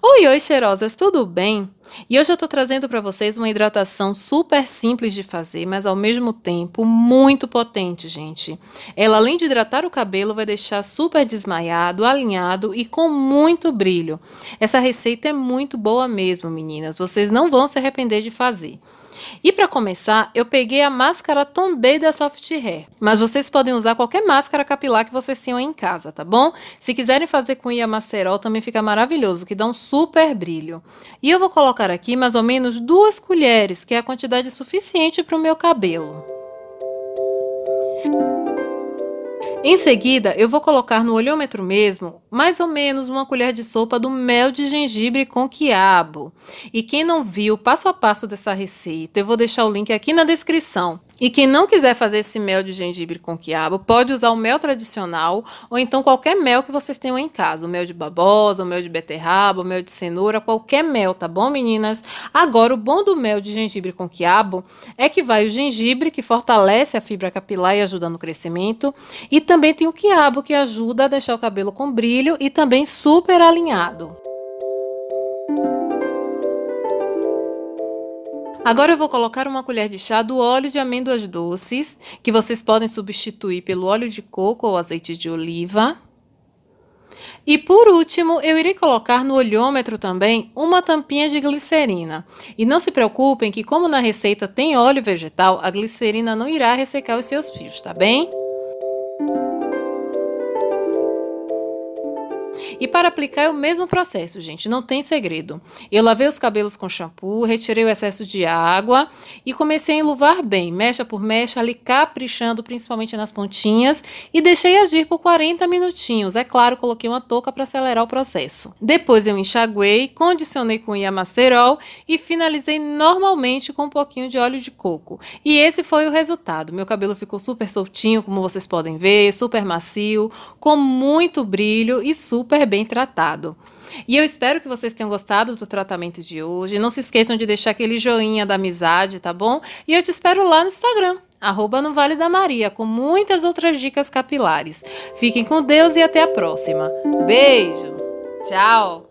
Oi, oi, cheirosas, tudo bem? E hoje eu tô trazendo para vocês uma hidratação super simples de fazer, mas ao mesmo tempo muito potente, gente. Ela, além de hidratar o cabelo, vai deixar super desmaiado, alinhado e com muito brilho. Essa receita é muito boa mesmo, meninas. Vocês não vão se arrepender de fazer. E para começar, eu peguei a máscara Tombe da Soft Hair, mas vocês podem usar qualquer máscara capilar que vocês tenham em casa, tá bom? Se quiserem fazer com Ia Macerol também fica maravilhoso, que dá um super brilho. E eu vou colocar aqui mais ou menos duas colheres, que é a quantidade suficiente para o meu cabelo. Em seguida, eu vou colocar no olhômetro mesmo mais ou menos uma colher de sopa do mel de gengibre com quiabo. E quem não viu o passo a passo dessa receita, eu vou deixar o link aqui na descrição. E quem não quiser fazer esse mel de gengibre com quiabo, pode usar o mel tradicional ou então qualquer mel que vocês tenham em casa. O mel de babosa, o mel de beterraba, o mel de cenoura, qualquer mel, tá bom, meninas? Agora, o bom do mel de gengibre com quiabo é que vai o gengibre, que fortalece a fibra capilar e ajuda no crescimento, e também tem o quiabo, que ajuda a deixar o cabelo com brilho e também super alinhado. Agora eu vou colocar uma colher de chá do óleo de amêndoas doces, que vocês podem substituir pelo óleo de coco ou azeite de oliva. E por último, eu irei colocar no olhômetro também uma tampinha de glicerina. E não se preocupem que como na receita tem óleo vegetal, a glicerina não irá ressecar os seus fios, tá bem? E para aplicar é o mesmo processo, gente, não tem segredo. Eu lavei os cabelos com shampoo, retirei o excesso de água e comecei a enluvar bem, mecha por mecha, ali caprichando principalmente nas pontinhas e deixei agir por 40 minutinhos. É claro, coloquei uma touca para acelerar o processo. Depois eu enxaguei, condicionei com Yamacerol e finalizei normalmente com um pouquinho de óleo de coco. E esse foi o resultado. Meu cabelo ficou super soltinho, como vocês podem ver, super macio, com muito brilho e super bem tratado. E eu espero que vocês tenham gostado do tratamento de hoje. Não se esqueçam de deixar aquele joinha da amizade, tá bom? E eu te espero lá no Instagram, arroba no Vale da Maria, com muitas outras dicas capilares. Fiquem com Deus e até a próxima. Beijo! Tchau!